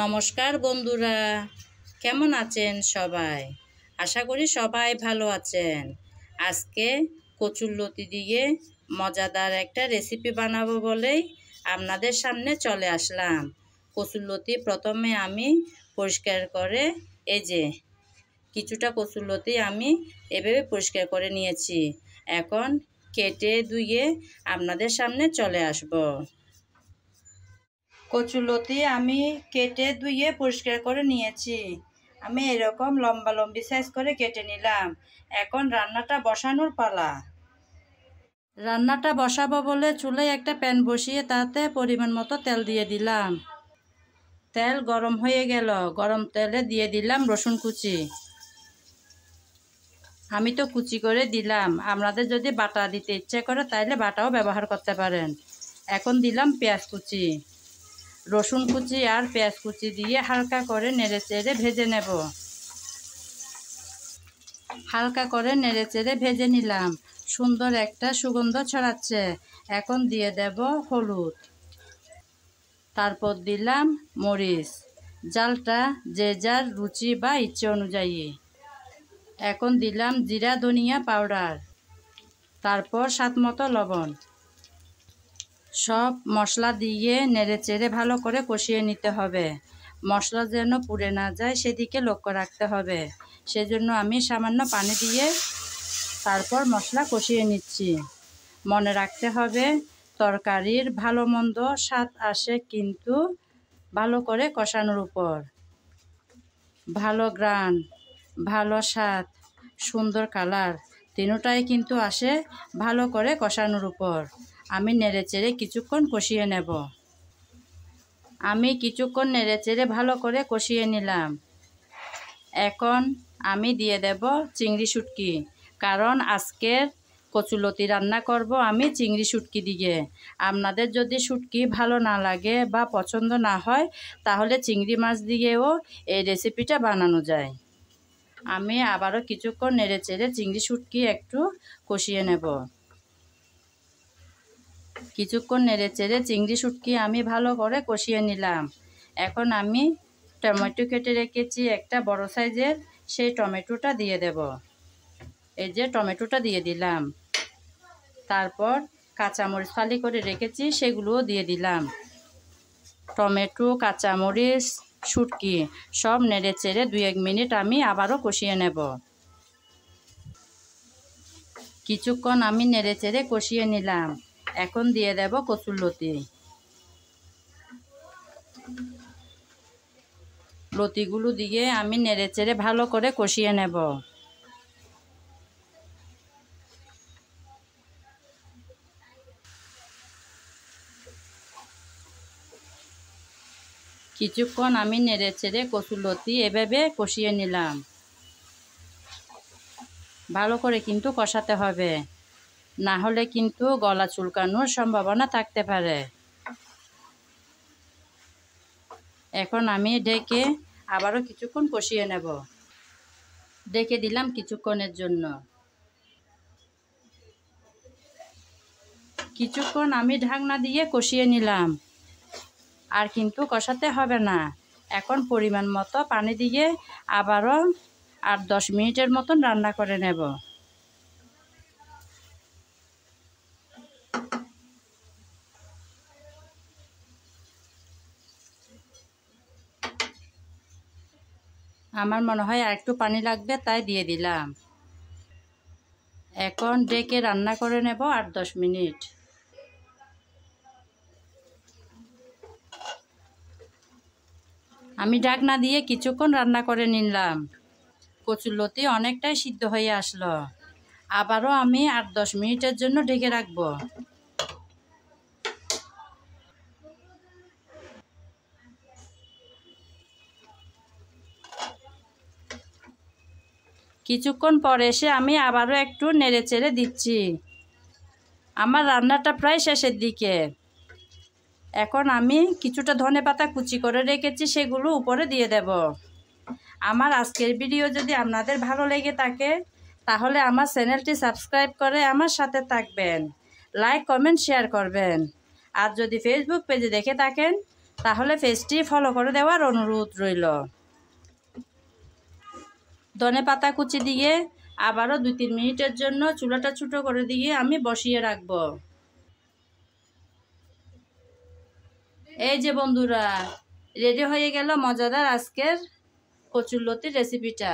নমস্কার বন্ধুরা কেমন আছেন সবাই আশা করি সবাই ভালো আছেন আজকে কচুরলতি দিয়ে মজাদার একটা রেসিপি বানাবো বলেই আপনাদের সামনে চলে আসলাম কচুরলতি প্রথমে আমি পরিষ্কার করে এই যে কিছুটা কচুরলতি আমি এভাবে পরিষ্কার করে নিয়েছি এখন কেটে ধুয়ে আপনাদের সামনে চলে আসবো কচুলতি আমি কেটে ধুয়ে পরিষ্কার করে নিয়েছি আমি এরকম লম্বা লম্বি সাইজ করে কেটে নিলাম এখন রান্নাটা বসানোর পালা রান্নাটা বসাবো বলে চুলে একটা প্যান বসিয়ে তাতে পরিমাণ মতো তেল দিয়ে দিলাম তেল গরম হয়ে গেল গরম তেলে দিয়ে দিলাম রসুন কুচি আমি তো কুচি করে দিলাম আপনাদের যদি বাটা দিতে ইচ্ছে করে তাইলে বাটাও ব্যবহার করতে পারেন এখন দিলাম পেঁয়াজ কুচি রসুন কুচি আর পেঁয়াজ কুচি দিয়ে হালকা করে নেড়ে চেড়ে ভেজে নেব হালকা করে নেড়ে চেড়ে ভেজে নিলাম সুন্দর একটা সুগন্ধ ছড়াচ্ছে এখন দিয়ে দেব হলুদ তারপর দিলাম মরিচ জালটা যে যার রুচি বা ইচ্ছে অনুযায়ী এখন দিলাম জিরা ধনিয়া পাউডার তারপর স্বাদ মতো লবণ সব মশলা দিয়ে নেড়ে চেড়ে ভালো করে কষিয়ে নিতে হবে মশলা যেন পুড়ে না যায় সেদিকে লক্ষ্য রাখতে হবে সেজন্য আমি সামান্য পানি দিয়ে তারপর মশলা কষিয়ে নিচ্ছি মনে রাখতে হবে তরকারির ভালো মন্দ স্বাদ আসে কিন্তু ভালো করে কষানোর উপর ভালো গ্রান ভালো স্বাদ সুন্দর কালার তিনটাই কিন্তু আসে ভালো করে কষানোর উপর আমি নেড়েচেড়ে কিছুক্ষণ কষিয়ে নেব আমি কিছুক্ষণ নেড়েচেড়ে ভালো করে কষিয়ে নিলাম এখন আমি দিয়ে দেব চিংড়ি শুটকি কারণ আজকের কচুলতি রান্না করব আমি চিংড়ি শুটকি দিয়ে আপনাদের যদি শুটকি ভালো না লাগে বা পছন্দ না হয় তাহলে চিংড়ি মাছ দিয়েও এই রেসিপিটা বানানো যায় আমি আবারও কিছুক্ষণ নেড়ে চেড়ে চিংড়ি শুটকি একটু কষিয়ে নেব কিছুক্ষণ নেড়ে চেড়ে চিংড়ি শুটকি আমি ভালো করে কষিয়ে নিলাম এখন আমি টমেটো কেটে রেখেছি একটা বড় সাইজের সেই টমেটোটা দিয়ে দেব এই যে টমেটোটা দিয়ে দিলাম তারপর কাঁচামরিচ ফালি করে রেখেছি সেগুলোও দিয়ে দিলাম টমেটো কাঁচামরিচ শুটকি সব নেড়ে চেড়ে দুই এক মিনিট আমি আবারও কষিয়ে নেব কিছুক্ষণ আমি নেড়ে চেড়ে কষিয়ে নিলাম এখন দিয়ে দেব কচুর লতি লতিগুলো দিয়ে আমি নেড়ে চেড়ে ভালো করে কষিয়ে নেব কিছুক্ষণ আমি নেড়ে চেড়ে লতি এভাবে কষিয়ে নিলাম ভালো করে কিন্তু কষাতে হবে না হলে কিন্তু গলা চুলকানোর সম্ভাবনা থাকতে পারে এখন আমি ডেকে আবারও কিছুক্ষণ কষিয়ে নেব ডেকে দিলাম কিছুক্ষণের জন্য কিছুক্ষণ আমি ঢাকনা দিয়ে কষিয়ে নিলাম আর কিন্তু কষাতে হবে না এখন পরিমাণ মতো পানি দিয়ে আবারও আর দশ মিনিটের মতন রান্না করে নেব আমার মনে হয় আর একটু পানি লাগবে তাই দিয়ে দিলাম এখন ডেকে রান্না করে নেব আট দশ মিনিট আমি ডাকনা দিয়ে কিছুক্ষণ রান্না করে নিলাম কচুর লতি অনেকটাই সিদ্ধ হয়ে আসলো আবারও আমি আট দশ মিনিটের জন্য ঢেকে রাখবো কিছুক্ষণ পর এসে আমি আবারও একটু নেড়ে চেড়ে দিচ্ছি আমার রান্নাটা প্রায় শেষের দিকে এখন আমি কিছুটা ধনে পাতা কুচি করে রেখেছি সেগুলো উপরে দিয়ে দেব আমার আজকের ভিডিও যদি আপনাদের ভালো লেগে থাকে তাহলে আমার চ্যানেলটি সাবস্ক্রাইব করে আমার সাথে থাকবেন লাইক কমেন্ট শেয়ার করবেন আর যদি ফেসবুক পেজে দেখে থাকেন তাহলে পেজটি ফলো করে দেওয়ার অনুরোধ রইল ধনে পাতা কুচি দিয়ে আবারও দুই তিন মিনিটের জন্য চুলাটা ছুটো করে দিয়ে আমি বসিয়ে রাখব এই যে বন্ধুরা রেডি হয়ে গেল মজাদার আজকের কচুর লতির রেসিপিটা